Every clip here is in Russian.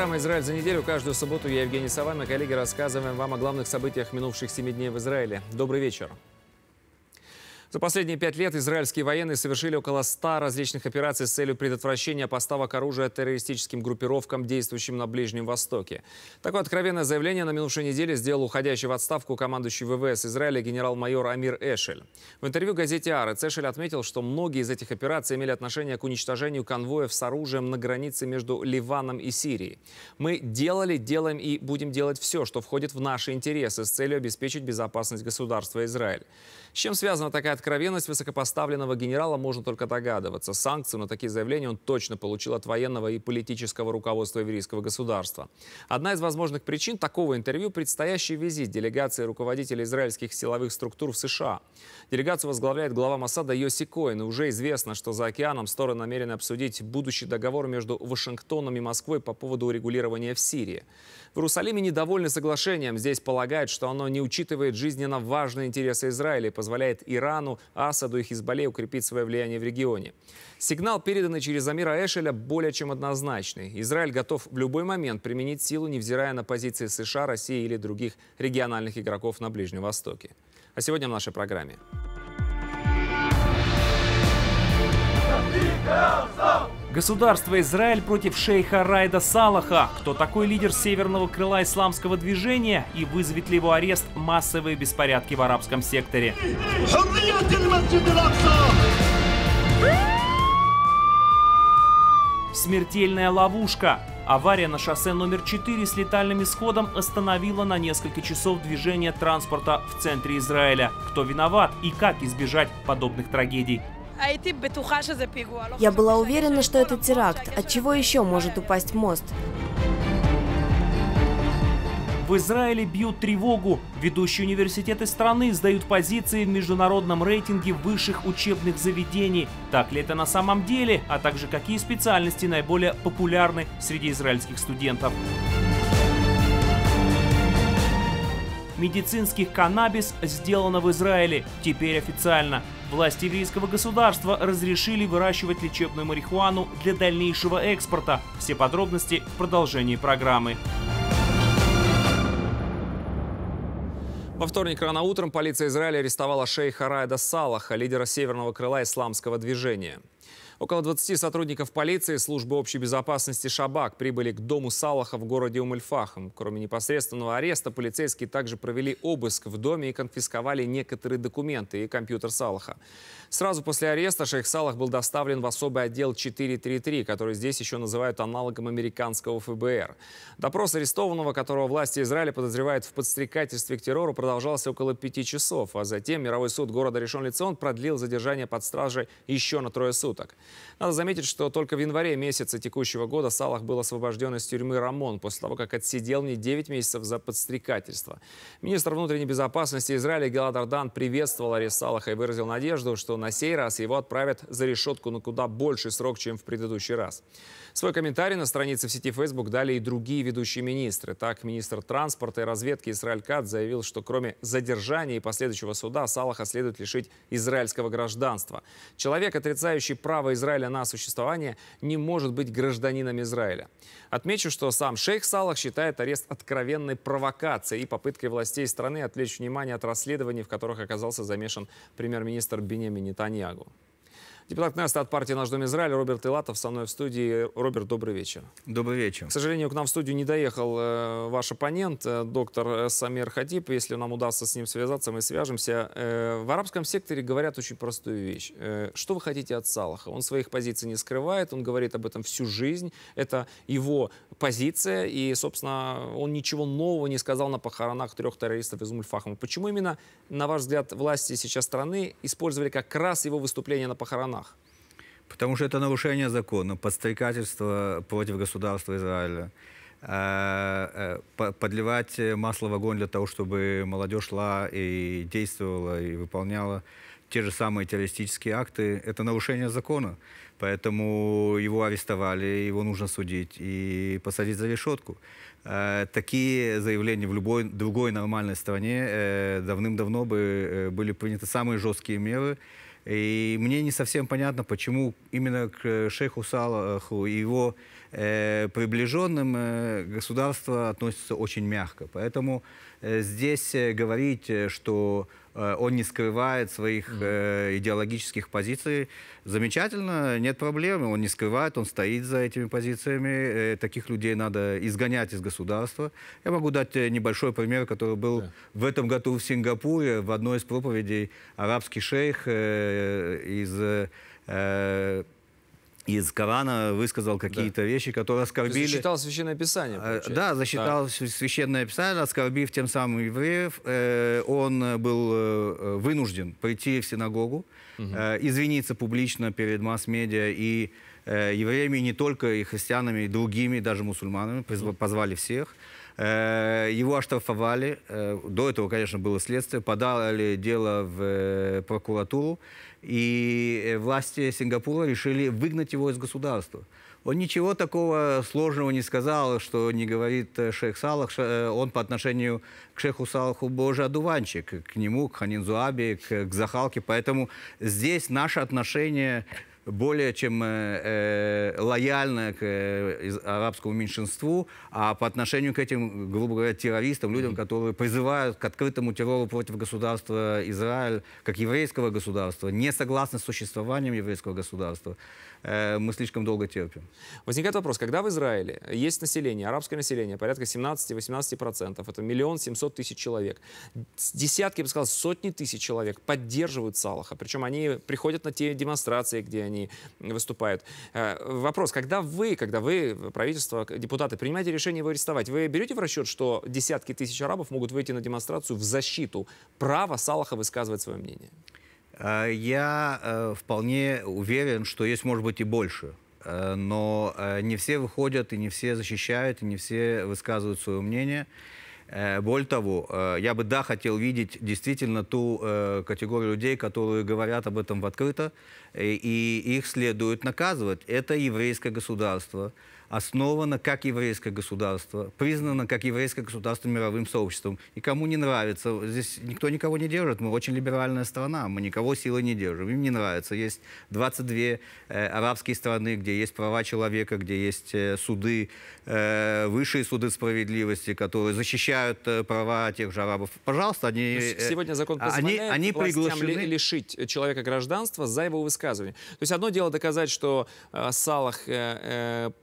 Программа «Израиль за неделю». Каждую субботу я, Евгений Саван, и коллеги рассказываем вам о главных событиях минувших семи дней в Израиле. Добрый вечер. За последние пять лет израильские военные совершили около 100 различных операций с целью предотвращения поставок оружия террористическим группировкам, действующим на Ближнем Востоке. Такое откровенное заявление на минувшей неделе сделал уходящий в отставку командующий ВВС Израиля генерал-майор Амир Эшель. В интервью газете «Арец» Эшель отметил, что многие из этих операций имели отношение к уничтожению конвоев с оружием на границе между Ливаном и Сирией. «Мы делали, делаем и будем делать все, что входит в наши интересы с целью обеспечить безопасность государства Израиль». С чем связана такая откровенность высокопоставленного генерала, можно только догадываться. Санкцию на такие заявления он точно получил от военного и политического руководства еврейского государства. Одна из возможных причин такого интервью – предстоящий визит делегации руководителей израильских силовых структур в США. Делегацию возглавляет глава Масада Йоси Коэн. И уже известно, что за океаном стороны намерены обсудить будущий договор между Вашингтоном и Москвой по поводу урегулирования в Сирии. В Иерусалиме недовольны соглашением. Здесь полагают, что оно не учитывает жизненно важные интересы Израиля позволяет Ирану, Асаду и Хизбалле укрепить свое влияние в регионе. Сигнал, переданный через Амира Эшеля, более чем однозначный. Израиль готов в любой момент применить силу, невзирая на позиции США, России или других региональных игроков на Ближнем Востоке. А сегодня в нашей программе. Defeat Государство Израиль против шейха Райда Салаха. Кто такой лидер северного крыла исламского движения и вызовет ли его арест массовые беспорядки в арабском секторе? Смертельная ловушка. Авария на шоссе номер 4 с летальным исходом остановила на несколько часов движение транспорта в центре Израиля. Кто виноват и как избежать подобных трагедий? А Я была уверена, что это теракт. От а чего еще может упасть мост? В Израиле бьют тревогу. Ведущие университеты страны сдают позиции в международном рейтинге высших учебных заведений. Так ли это на самом деле, а также какие специальности наиболее популярны среди израильских студентов? Медицинских каннабис сделано в Израиле. Теперь официально. Власти еврейского государства разрешили выращивать лечебную марихуану для дальнейшего экспорта. Все подробности в продолжении программы. Во вторник рано утром полиция Израиля арестовала шейха Райда Салаха, лидера северного крыла исламского движения. Около 20 сотрудников полиции и службы общей безопасности «Шабак» прибыли к дому Салаха в городе Умельфахом. Кроме непосредственного ареста, полицейские также провели обыск в доме и конфисковали некоторые документы и компьютер Салаха. Сразу после ареста шейх Салах был доставлен в особый отдел 433, который здесь еще называют аналогом американского ФБР. Допрос арестованного, которого власти Израиля подозревают в подстрекательстве к террору, продолжался около пяти часов, а затем мировой суд города Решон-Лицеон продлил задержание под стражей еще на трое суток. Надо заметить, что только в январе месяца текущего года Салах был освобожден из тюрьмы Рамон после того, как отсидел не 9 месяцев за подстрекательство. Министр внутренней безопасности Израиля Гелад Ардан приветствовал арест Салаха и выразил надежду, что на сей раз его отправят за решетку на куда больший срок, чем в предыдущий раз. Свой комментарий на странице в сети Facebook дали и другие ведущие министры. Так, министр транспорта и разведки Израиль Кат заявил, что кроме задержания и последующего суда Салаха следует лишить израильского гражданства. Человек, отрицающий право Израиля Израиля на существование, не может быть гражданином Израиля. Отмечу, что сам шейх Салах считает арест откровенной провокацией и попыткой властей страны отвлечь внимание от расследований, в которых оказался замешан премьер-министр Бенемин Нетаньягу. Депутат КНЕСТа от партии «Наш дом Израиль» Роберт Илатов со мной в студии. Роберт, добрый вечер. Добрый вечер. К сожалению, к нам в студию не доехал э, ваш оппонент, э, доктор э Самир Хадип. Если нам удастся с ним связаться, мы свяжемся. в арабском секторе говорят очень простую вещь. что вы хотите от Салаха? Он своих позиций не скрывает, он говорит об этом всю жизнь. Это его позиция, и, собственно, он ничего нового не сказал на похоронах трех террористов из Мульфахама. Почему именно, на ваш взгляд, власти сейчас страны использовали как раз его выступление на похоронах? словах? Потому что это нарушение закона, подстрекательство против государства Израиля, э, э, подливать масло в огонь для того, чтобы молодежь шла и действовала, и выполняла те же самые террористические акты, это нарушение закона. Поэтому его арестовали, его нужно судить и посадить за решетку. Э, такие заявления в любой другой нормальной стране давным-давно бы были приняты самые жесткие меры. И мне не совсем понятно, почему именно к шейху Салаху и его э, приближенным э, государство относится очень мягко. Поэтому э, здесь э, говорить, э, что Э, он не скрывает своих э, идеологических позиций. Замечательно, нет проблем, он не скрывает, он стоит за этими позициями. Э, таких людей надо изгонять из государства. Я могу дать э, небольшой пример, который был да. в этом году в Сингапуре. В одной из проповедей арабский шейх э, из... Э, из Корана высказал какие-то да. вещи, которые оскорбили... Засчитал Священное Писание, э, получается. Да, засчитал да. Священное Писание, оскорбив тем самым евреев. Э, он был э, вынужден прийти в синагогу, угу. извиниться публично перед масс-медиа и Э, евреями, не только и христианами, и другими, даже мусульманами, позвали всех. Э, его оштрафовали, э, до этого, конечно, было следствие, подали дело в прокуратуру, и власти Сингапура решили выгнать его из государства. Он ничего такого сложного не сказал, что не говорит шейх Салах. Он по отношению к шейху Салаху божий одуванчик, к нему, к Ханинзуаби, к, к Захалке. Поэтому здесь наше отношение более чем э, э лояльно к э, арабскому меньшинству, а по отношению к этим, грубо говоря, террористам, людям, которые призывают к открытому террору против государства Израиль, как еврейского государства, не согласны с существованием еврейского государства. Э, мы слишком долго терпим. Возникает вопрос, когда в Израиле есть население, арабское население, порядка 17-18%, это миллион семьсот тысяч человек, десятки, я бы сказал, сотни тысяч человек поддерживают Салаха, причем они приходят на те демонстрации, где они выступают. Э, вопрос, когда вы, когда вы, правительство, депутаты, принимаете решение его арестовать, вы берете в расчет, что десятки тысяч арабов могут выйти на демонстрацию в защиту права Салаха высказывать свое мнение? Э, я э, вполне уверен, что есть, может быть, и больше. Э, но не все выходят, и не все защищают, и не все высказывают свое мнение. Э, Более того, э, я бы, да, хотел видеть действительно ту э, категорию людей, которые говорят об этом в открыто, и их следует наказывать. Это еврейское государство, основано как еврейское государство, признано как еврейское государство мировым сообществом. И кому не нравится, здесь никто никого не держит, мы очень либеральная страна, мы никого силы не держим, им не нравится. Есть 22 э, арабские страны, где есть права человека, где есть э, суды, э, высшие суды справедливости, которые защищают защищают э, права тех же арабов. Пожалуйста, они... Э, сегодня закон они, они приглашены... лишить э, человека гражданства за его высказывание. То есть одно дело доказать, что Салах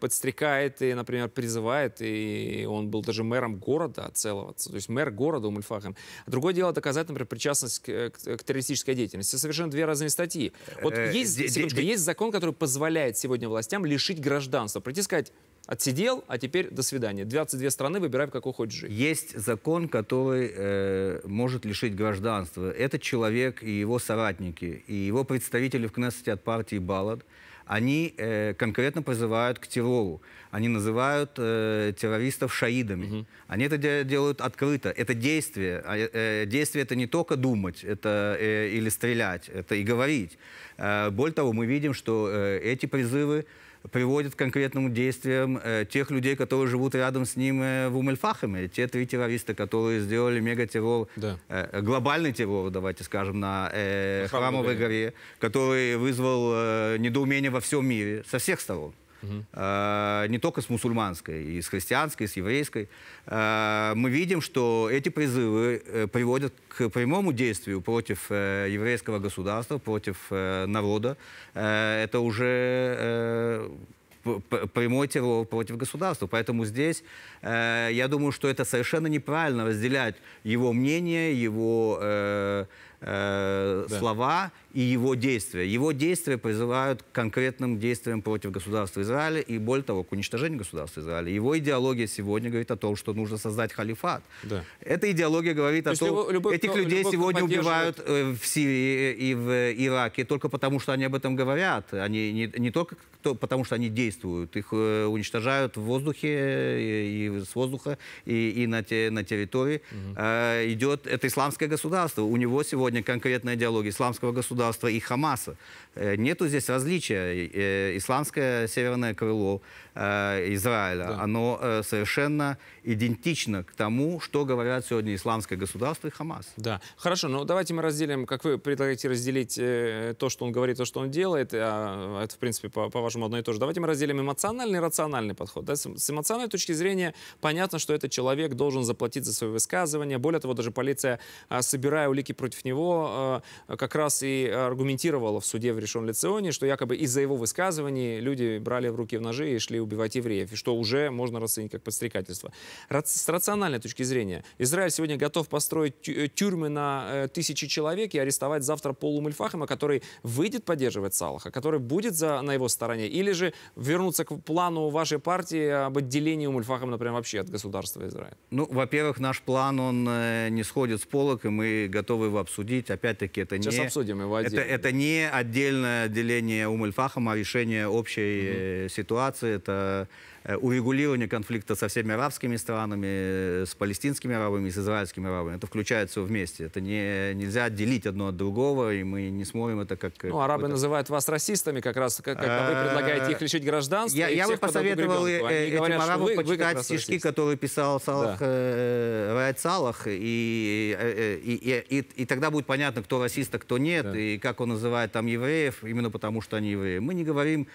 подстрекает и, например, призывает, и он был даже мэром города целого, то есть мэр города Умульфахем. Другое дело доказать, например, причастность к, к террористической деятельности. Совершенно две разные статьи. Вот есть, секундочку, есть закон, который позволяет сегодня властям лишить гражданства. Прийти сказать, Отсидел, а теперь до свидания. 22 страны, выбирай, в какой хочешь жить. Есть закон, который э, может лишить гражданства. Этот человек и его соратники, и его представители в Кнессете от партии Баллад, они э, конкретно призывают к террору. Они называют э, террористов шаидами. Угу. Они это де делают открыто. Это действие. Э, э, действие это не только думать это, э, или стрелять, это и говорить. Э, более того, мы видим, что э, эти призывы приводит к конкретным действиям э, тех людей, которые живут рядом с ним э, в Умельфахаме. Те три террориста, которые сделали мегатеррор, да. э, глобальный террор, давайте скажем, на э, Храмовой горе, который вызвал э, недоумение во всем мире, со всех сторон. Э, не только с мусульманской, и с христианской, и с еврейской, э, мы видим, что эти призывы э, приводят к прямому действию против еврейского государства, против народа. это уже... Э, прямой террор против государства. Поэтому здесь э, я думаю, что это совершенно неправильно разделять его мнение, его э, Э, да. слова и его действия. Его действия призывают к конкретным действиям против государства Израиля и, более того, к уничтожению государства Израиля. Его идеология сегодня говорит о том, что нужно создать халифат. Да. Эта идеология говорит То о том, любой, этих людей сегодня убивают э, в Сирии и в Ираке только потому, что они об этом говорят. Они не, не только потому, что они действуют. Их э, уничтожают в воздухе и, и с воздуха, и, и на, те, на территории. Угу. Э, идет это исламское государство. У него сегодня сегодня конкретный диалог исламского государства и Хамаса. Э, нету здесь различия. Э, исламское северное крыло Э, Израиля, да. оно э, совершенно идентично к тому, что говорят сегодня исламское государство и Хамас. Да, хорошо, но давайте мы разделим, как вы предлагаете разделить э, то, что он говорит, то, что он делает, а, а это, в принципе, по-вашему по одно и то же. Давайте мы разделим эмоциональный и рациональный подход. Да? С, эмоциональной точки зрения понятно, что этот человек должен заплатить за свое высказывание, более того, даже полиция, э, собирая улики против него, а, как раз и аргументировала в суде в решен лицеоне, что якобы из-за его высказываний люди брали в руки в ножи и шли убивать евреев, и что уже можно расценить как подстрекательство. С рациональной точки зрения, Израиль сегодня готов построить э, тюрьмы на э, тысячи человек и арестовать завтра Полу Мульфахема, который выйдет поддерживать Салаха, который будет за, на его стороне, или же вернуться к плану вашей партии об отделении Мульфахема, например, вообще от государства Израиля. Ну, во-первых, наш план, он э, не сходит с полок, и мы готовы его обсудить. Опять-таки, это Сейчас не... обсудим его отдельно. Это, это не отдельное отделение Умульфахама, а решение общей угу. ситуации. Это это э, урегулирование конфликта со всеми арабскими странами, э, с палестинскими арабами, с израильскими арабами. Это включается вместе. Это не, нельзя отделить одно от другого, и мы не смотрим это как... Э, ну, арабы называют вас расистами как раз, как, как вы предлагаете их лишить гражданства. Я, я бы посоветовал этим говорят, арабам вы, почитать стишки, которые писал Салах, да. э, Райт Салах, и, э, и, и, и, и тогда будет понятно, кто расист, а кто нет, да. и как он называет там евреев, именно потому что они евреи. Мы не говорим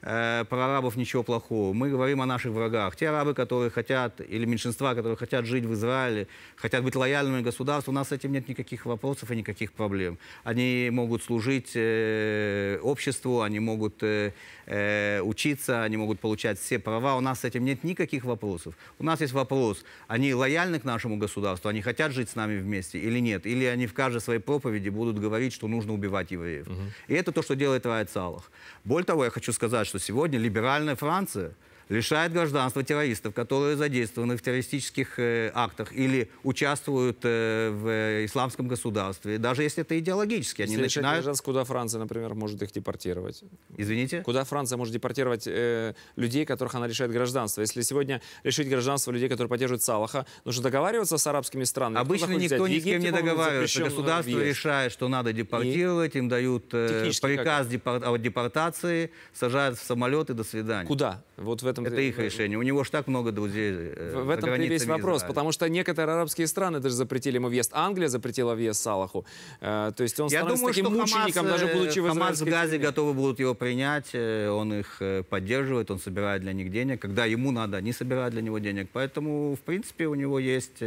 Э, про арабов ничего плохого. Мы говорим о наших врагах. Те арабы, которые хотят, или меньшинства, которые хотят жить в Израиле, хотят быть лояльными государству, у нас с этим нет никаких вопросов и никаких проблем. Они могут служить э, обществу, они могут э, э, учиться, они могут получать все права. У нас с этим нет никаких вопросов. У нас есть вопрос, они лояльны к нашему государству, они хотят жить с нами вместе или нет? Или они в каждой своей проповеди будут говорить, что нужно убивать евреев? Угу. И это то, что делает Раид Салах. Более того, я хочу сказать, что сегодня либеральная Франция – лишает гражданства террористов, которые задействованы в террористических э, актах или участвуют э, в э, исламском государстве, даже если это идеологически. Они если начинают... гражданство, куда Франция, например, может их депортировать? Извините? Куда Франция может депортировать э, людей, которых она лишает гражданства? Если сегодня лишить гражданства людей, которые поддерживают Салаха, нужно договариваться с арабскими странами. Обычно никто ни с кем не договаривается. Государство въезд. решает, что надо депортировать, И... им дают э, приказ депор... о депортации, сажают в самолеты, до свидания. Куда? Вот в этом этом... Это их решение. У него ж так много друзей э, В, в этом весь вопрос, Израиля. потому что некоторые арабские страны даже запретили ему въезд. Англия запретила въезд Салаху. Э, то есть он Я становится думаю, таким мучеником, Хамас, даже э, будучи в Хамас в Газе тюрьме. готовы будут его принять, э, он их поддерживает, он собирает для них денег. Когда ему надо, они собирают для него денег. Поэтому, в принципе, у него есть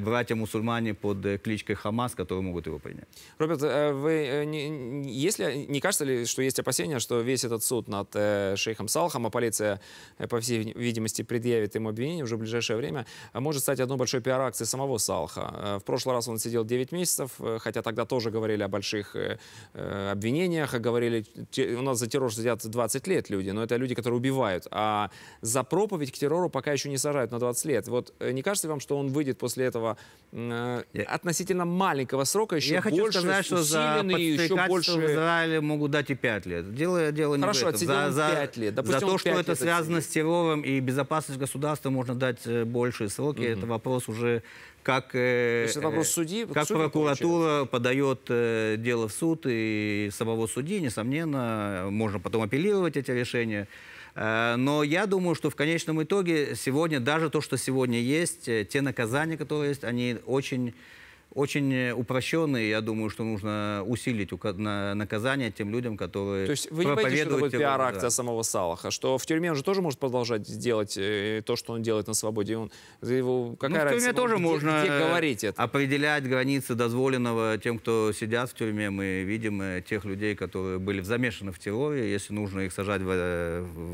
братья-мусульмане под кличкой Хамас, которые могут его принять. Роберт, э, вы э, не, если, не кажется ли, что есть опасения, что весь этот суд над э, шейхом Салхом, а полиция, по всей видимости, предъявит ему обвинение уже в ближайшее время, может стать одной большой пиар-акцией самого Салха? В прошлый раз он сидел 9 месяцев, хотя тогда тоже говорили о больших обвинениях, говорили, у нас за террор сидят 20 лет люди, но это люди, которые убивают, а за проповедь к террору пока еще не сажают на 20 лет. Вот не кажется ли вам, что он выйдет после после этого э, относительно маленького срока еще Я больше хочу сказать, что за еще больше... в Израиле могут дать и 5 лет. Дело, дело не Хорошо, в этом. За, за, 5 лет. Допустим, за то, что это связано с террором и безопасность государства, можно дать э, большие сроки. Угу. Это вопрос уже как, э, вопрос э, судьи, как судьи прокуратура получается. подает э, дело в суд и самого судьи, несомненно, можно потом апеллировать эти решения. Э, но я думаю, что в конечном итоге сегодня даже то, что сегодня есть, э, те наказания, которые есть, они очень очень э, упрощенные. Я думаю, что нужно усилить наказание тем людям, которые То есть вы не боитесь, что это будет пиар-акция самого Салаха? Что в тюрьме он же тоже может продолжать делать э, то, что он делает на свободе? Он, его, какая ну, в тюрьме разница? тоже где, можно где э, говорить это? определять границы дозволенного тем, кто сидят в тюрьме. Мы видим тех людей, которые были замешаны в терроре. Если нужно их сажать в,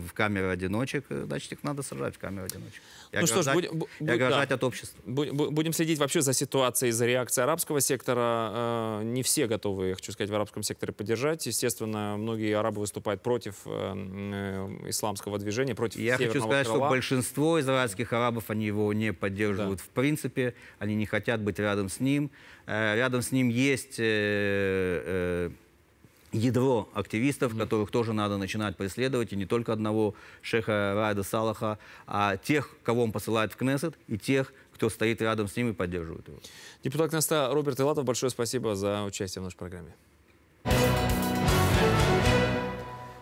в камеры одиночек, значит, их надо сажать в камеры одиночек. И ну ограждать, что ж, будем, и ограждать да. от общества. Будем следить вообще за ситуацией, за реакцией акция арабского сектора. Э, не все готовы, я хочу сказать, в арабском секторе поддержать. Естественно, многие арабы выступают против э, э, исламского движения, против Я хочу сказать, крыла. что большинство из арабских арабов, они его не поддерживают да. в принципе. Они не хотят быть рядом с ним. Рядом с ним есть ядро активистов, которых тоже надо начинать преследовать, и не только одного шеха Райда Салаха, а тех, кого он посылает в Кнессет, и тех, кто стоит рядом с ним и поддерживает его. Депутат Кнаста Роберт Илатов, большое спасибо за участие в нашей программе.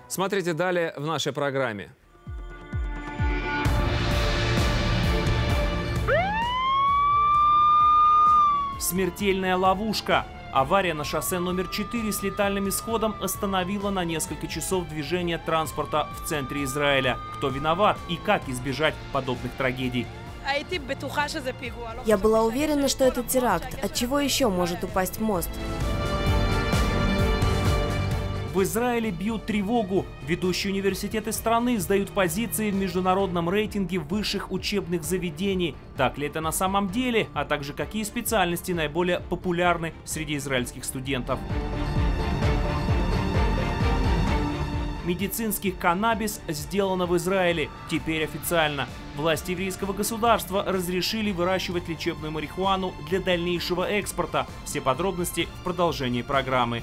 Смотрите далее в нашей программе. Смертельная ловушка. Авария на шоссе номер 4 с летальным исходом остановила на несколько часов движение транспорта в центре Израиля. Кто виноват и как избежать подобных трагедий? А, я была уверена, что это теракт. От чего еще может упасть мост? В Израиле бьют тревогу. Ведущие университеты страны сдают позиции в международном рейтинге высших учебных заведений. Так ли это на самом деле, а также какие специальности наиболее популярны среди израильских студентов? медицинских каннабис сделано в Израиле. Теперь официально. Власти еврейского государства разрешили выращивать лечебную марихуану для дальнейшего экспорта. Все подробности в продолжении программы.